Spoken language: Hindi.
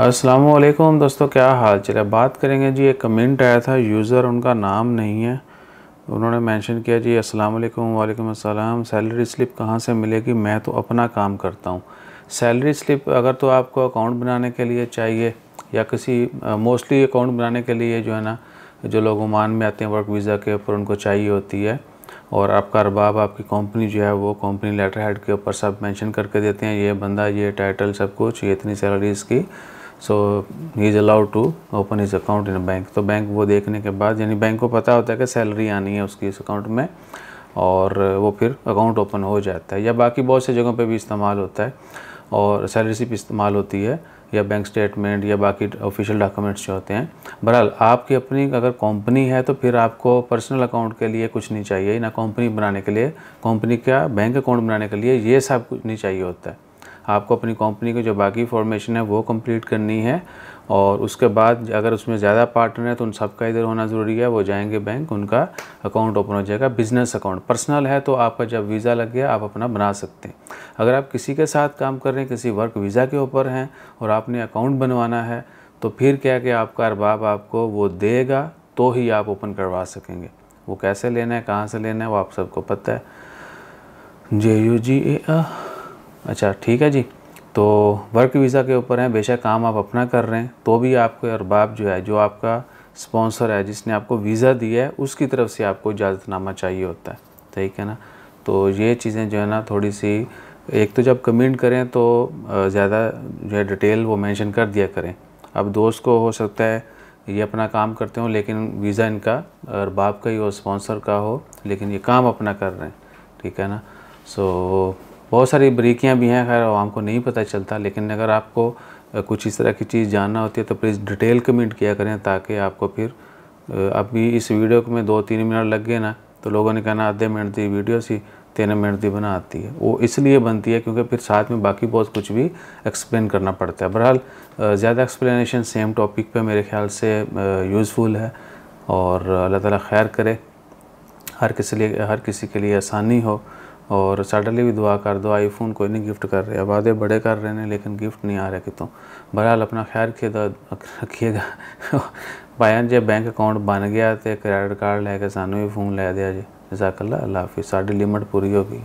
असलम दोस्तों क्या हाल चल है बात करेंगे जी एक कमेंट आया था यूज़र उनका नाम नहीं है उन्होंने मेंशन किया जी अस्सलाम वालेकुम वालेकुम अस्सलाम सैलरी स्लिप कहाँ से मिलेगी मैं तो अपना काम करता हूँ सैलरी स्लिप अगर तो आपको अकाउंट बनाने के लिए चाहिए या किसी मोस्टली अकाउंट बनाने के लिए जो है ना जो लोग ओमान में आते हैं वर्क वीज़ा के ऊपर उनको चाहिए होती है और आपका अरबाब आपकी कंपनी जो है वो कंपनी लेटर हेड के ऊपर सब मेंशन करके देते हैं ये बंदा ये टाइटल सब कुछ ये इतनी सैलरी इसकी so he is allowed to open his account in bank तो बैंक वो देखने के बाद यानी बैंक को पता होता है कि सैलरी आनी है उसकी इस अकाउंट में और वो फिर अकाउंट ओपन हो जाता है या बाकी बहुत से जगहों पे भी इस्तेमाल होता है और सैलरी सिप इस्तेमाल होती है या बैंक स्टेटमेंट या बाकी ऑफिशियल डॉक्यूमेंट्स जो होते हैं बहरहाल आपकी अपनी अगर कंपनी है तो फिर आपको पर्सनल अकाउंट के लिए कुछ नहीं चाहिए ना कंपनी बनाने के लिए कंपनी का बैंक अकाउंट बनाने के लिए ये सब कुछ नहीं चाहिए होता है आपको अपनी कंपनी की जो बाकी फॉर्मेशन है वो कंप्लीट करनी है और उसके बाद अगर उसमें ज़्यादा पार्टनर है तो उन सबका इधर होना ज़रूरी है वो जाएंगे बैंक उनका अकाउंट ओपन हो जाएगा बिजनेस अकाउंट पर्सनल है तो आपका जब वीज़ा लग गया आप अपना बना सकते हैं अगर आप किसी के साथ काम कर रहे हैं किसी वर्क वीज़ा के ऊपर हैं और आपने अकाउंट बनवाना है तो फिर क्या कि आपका अरबाब आपको वो देगा तो ही आप ओपन करवा सकेंगे वो कैसे लेना है कहाँ से लेना है वो आप सबको पता है जे यू जी ए अच्छा ठीक है जी तो वर्क वीज़ा के ऊपर हैं बेशक काम आप अपना कर रहे हैं तो भी आपके अरबाब जो है जो आपका स्पॉन्सर है जिसने आपको वीज़ा दिया है उसकी तरफ से आपको इजाज़तनामा चाहिए होता है ठीक है ना तो ये चीज़ें जो है ना थोड़ी सी एक तो जब कमेंट करें तो ज़्यादा जो है डिटेल वो मेंशन कर दिया करें अब दोस्त को हो सकता है ये अपना काम करते हो लेकिन वीज़ा इनका और बाप का ही हो स्पॉन्सर का हो लेकिन ये काम अपना कर रहे हैं ठीक है ना सो so, बहुत सारी बरीकियाँ भी हैं खैर आवाम को नहीं पता चलता लेकिन अगर आपको कुछ इस तरह की चीज़ जानना होती है तो प्लीज़ डिटेल कमेंट किया करें ताकि आपको फिर अभी इस वीडियो में दो तीन मिनट लग गए ना तो लोगों ने कहना आधे मिनट दी वीडियो सी तेरह मिनट दी बना आती है वो इसलिए बनती है क्योंकि फिर साथ में बाकी बहुत कुछ भी एक्सप्लेन करना पड़ता है बहरहाल ज़्यादा एक्सप्लेनेशन सेम टॉपिक पे मेरे ख्याल से यूज़फुल है और अल्लाह ताला खैर करे हर किसी लिए हर किसी के लिए आसानी हो और सडनली भी दुआ कर दो आईफोन कोई नहीं गिफ्ट कर रहे हैं वादे बड़े कर रहे हैं लेकिन गिफ्ट नहीं आ रहा कितों बहरहाल अपना ख्याल रखिएगा भाई जे बैंक अकाउंट बन गया तो क्रैडिट कार्ड लैके सानू भी फोन लै दिया जी जजाकल्ला अल्लाह हाफि साड़ी लिमिट पूरी होगी